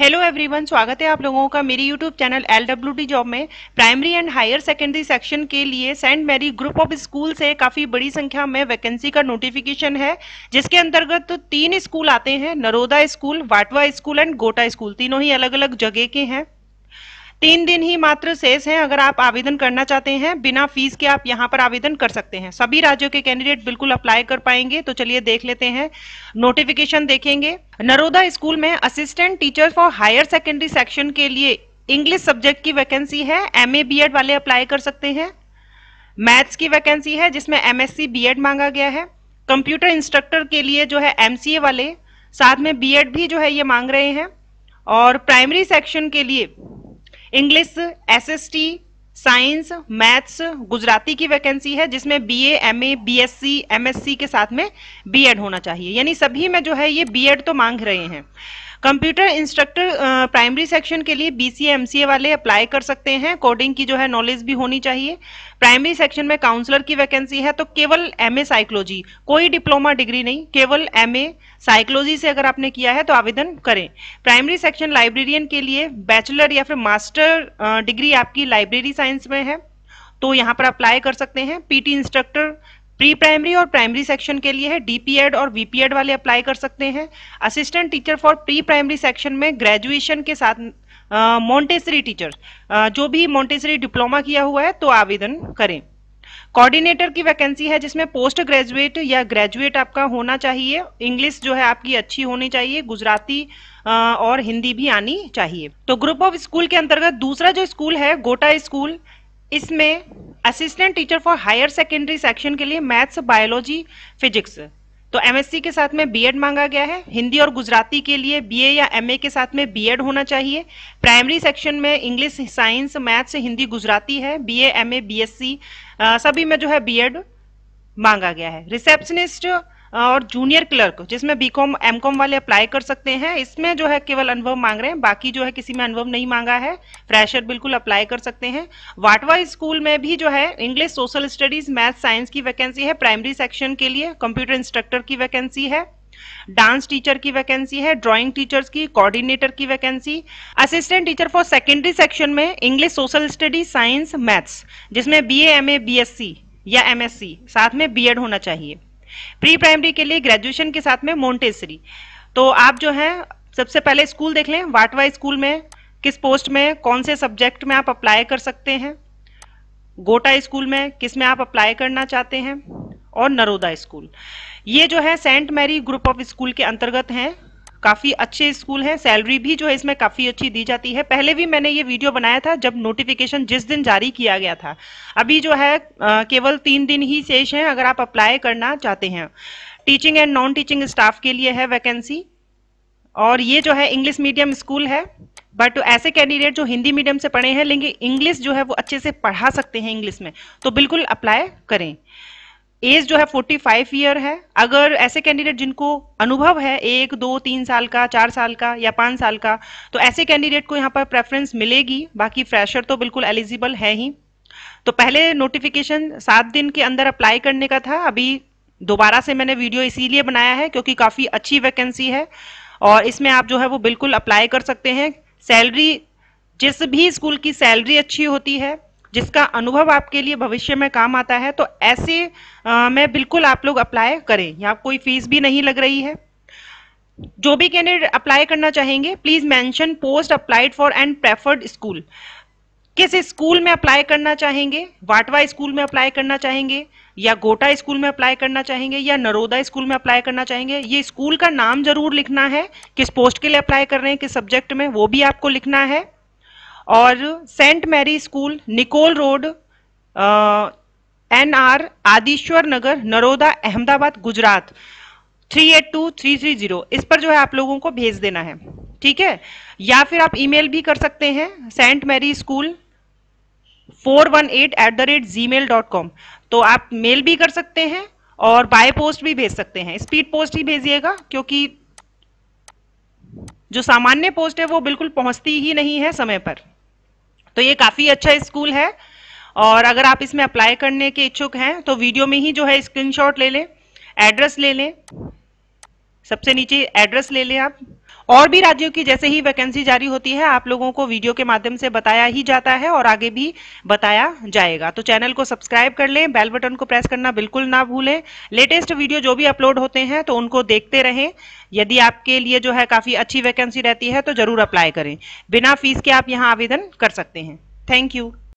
hello everyone स्वागत है आप लोगों का मेरी YouTube channel L W D job में primary and higher secondary section के लिए Saint Mary group of school से काफ़ी बड़ी संख्या में वैकेंसी का नोटिफिकेशन है जिसके अंतर्गत तो तीन स्कूल आते हैं Naroda school Vatva school and Gota school तीनों ही अलग अलग जगह के हैं तीन दिन ही मात्र शेष हैं अगर आप आवेदन करना चाहते हैं बिना फीस के आप यहाँ पर आवेदन कर सकते हैं सभी राज्यों के कैंडिडेट बिल्कुल अप्लाई कर पाएंगे तो चलिए देख लेते हैं नोटिफिकेशन देखेंगे नरोदा स्कूल में assistant teacher for higher secondary section के लिए इंग्लिश सब्जेक्ट की वैकेंसी है एम ए बी एड वाले अप्लाई कर सकते हैं मैथ्स की वैकेंसी है जिसमें एम एस बी एड मांगा गया है कंप्यूटर इंस्ट्रक्टर के लिए जो है एम सी ए वाले साथ में बी एड भी जो है ये मांग रहे हैं और प्राइमरी सेक्शन के लिए English SST science maths Gujarati की वैकेंसी है जिसमें बीए, एमए, बीएससी, एमएससी के साथ में बीएड होना चाहिए यानी सभी में जो है ये बीएड तो मांग रहे हैं कंप्यूटर इंस्ट्रक्टर प्राइमरी सेक्शन के लिए बीसीए एमसीए वाले अप्लाई कर सकते हैं कोडिंग की जो है नॉलेज भी होनी चाहिए प्राइमरी सेक्शन में काउंसलर की वैकेंसी है तो केवल एमए साइकोलॉजी कोई डिप्लोमा डिग्री नहीं केवल ए साइकोलॉजी से अगर आपने किया है तो आवेदन करें प्राइमरी सेक्शन लाइब्रेरियन के लिए बैचलर या फिर मास्टर डिग्री आपकी लाइब्रेरी साइंस में है तो यहाँ पर अप्लाई कर सकते हैं पीटी इंस्ट्रक्टर प्री प्राइमरी और प्राइमरी सेक्शन के लिए है डीपीएड और वीपीएड वाले अप्लाई कर सकते हैं assistant teacher for pre primary section में ग्रेजुएशन के साथ मोन्टेसरी टीचर जो भी मोन्टेसरी डिप्लोमा किया हुआ है तो आवेदन करें कोऑर्डिनेटर की वैकेंसी है जिसमें पोस्ट ग्रेजुएट या ग्रेजुएट आपका होना चाहिए इंग्लिश जो है आपकी अच्छी होनी चाहिए गुजराती और हिंदी भी आनी चाहिए तो ग्रुप ऑफ स्कूल के अंतर्गत दूसरा जो स्कूल है गोटा स्कूल इसमें assistant teacher for higher secondary section के लिए मैथ्स बायोलॉजी फिजिक्स तो एमएससी के साथ में बीएड मांगा गया है हिंदी और गुजराती के लिए बीए या एमए के साथ में बीएड होना चाहिए प्राइमरी सेक्शन में English science maths Hindi Gujarati है बीए एमए बीएससी सभी में जो है बीएड मांगा गया है रिसेप्शनिस्ट और जूनियर क्लर्क जिसमें बीकॉम एमकॉम एम कॉम वाले अप्लाई कर सकते हैं इसमें जो है केवल अनुभव मांग रहे हैं बाकी जो है किसी में अनुभव नहीं मांगा है फ्रेशर बिल्कुल अप्लाई कर सकते हैं वाटवा स्कूल में भी जो है English social studies math science की वैकेंसी है प्राइमरी सेक्शन के लिए कंप्यूटर इंस्ट्रक्टर की वैकेंसी है डांस टीचर की वैकेंसी है ड्राइंग टीचर्स की कोऑर्डिनेटर की vacancy assistant teacher for secondary section में English social studies science maths जिसमें B M A B S C या एमएससी साथ में बी एड होना चाहिए प्री प्राइमरी के लिए ग्रेजुएशन के साथ में मोन्टेसरी तो आप जो है सबसे पहले स्कूल देख लें वाटवा स्कूल में किस पोस्ट में कौन से सब्जेक्ट में आप अप्लाई कर सकते हैं गोटा स्कूल में किस में आप अप्लाई करना चाहते हैं और नरोदा स्कूल ये जो है Saint Mary group of school के अंतर्गत हैं काफी अच्छे स्कूल हैं सैलरी भी जो है इसमें काफी अच्छी दी जाती है पहले भी मैंने ये वीडियो बनाया था जब नोटिफिकेशन जिस दिन जारी किया गया था अभी जो है आ, केवल तीन दिन ही शेष हैं अगर आप अप्लाई करना चाहते हैं teaching and non teaching staff के लिए है वैकेंसी और ये जो है इंग्लिश मीडियम स्कूल है बट ऐसे कैंडिडेट जो हिंदी मीडियम से पढ़े हैं लेकिन इंग्लिश जो है वो अच्छे से पढ़ा सकते हैं इंग्लिश में तो बिल्कुल अप्लाई करें एज जो है 45 ईयर है अगर ऐसे कैंडिडेट जिनको अनुभव है एक दो तीन साल का चार साल का या पाँच साल का तो ऐसे कैंडिडेट को यहाँ पर प्रेफरेंस मिलेगी बाकी फ्रेशर तो बिल्कुल एलिजिबल है ही तो पहले नोटिफिकेशन सात दिन के अंदर अप्लाई करने का था अभी दोबारा से मैंने वीडियो इसीलिए बनाया है क्योंकि काफ़ी अच्छी वैकेंसी है और इसमें आप जो है वो बिल्कुल अप्लाई कर सकते हैं सैलरी जिस भी स्कूल की सैलरी अच्छी होती है जिसका अनुभव आपके लिए भविष्य में काम आता है तो ऐसे आ, में बिल्कुल आप लोग अप्लाई करें यहाँ कोई फीस भी नहीं लग रही है जो भी कैंडिडेट अप्लाई करना चाहेंगे please mention post applied for and preferred school किस स्कूल में अप्लाई करना चाहेंगे वाटवा स्कूल में अप्लाई करना चाहेंगे या गोटा स्कूल में अप्लाई करना चाहेंगे या नरोदा स्कूल में अप्लाई करना चाहेंगे ये स्कूल का नाम जरूर लिखना है किस पोस्ट के लिए अप्लाई कर रहे हैं किस सब्जेक्ट में वो भी आपको लिखना है और Saint Mary school Nikol road N R Adishwar Nagar Naroda Ahmedabad Gujarat three eight two three three zero इस पर जो है आप लोगों को भेज देना है ठीक है या फिर आप ईमेल भी कर सकते हैं Saint Mary school four one eight eight the rate Gmail dot com तो आप मेल भी कर सकते हैं और बाय पोस्ट भी भेज सकते हैं स्पीड पोस्ट ही भेजिएगा क्योंकि जो सामान्य पोस्ट है वो बिल्कुल पहुंचती ही नहीं है समय पर तो ये काफ़ी अच्छा स्कूल है और अगर आप इसमें अप्लाई करने के इच्छुक हैं तो वीडियो में ही जो है स्क्रीनशॉट ले लें एड्रेस ले लें सबसे नीचे एड्रेस ले लें आप और भी राज्यों की जैसे ही वैकेंसी जारी होती है आप लोगों को वीडियो के माध्यम से बताया ही जाता है और आगे भी बताया जाएगा तो चैनल को सब्सक्राइब कर लें बेल बटन को प्रेस करना बिल्कुल ना भूलें लेटेस्ट वीडियो जो भी अपलोड होते हैं तो उनको देखते रहें यदि आपके लिए जो है काफ़ी अच्छी वैकेंसी रहती है तो ज़रूर अप्लाई करें बिना फीस के आप यहाँ आवेदन कर सकते हैं थैंक यू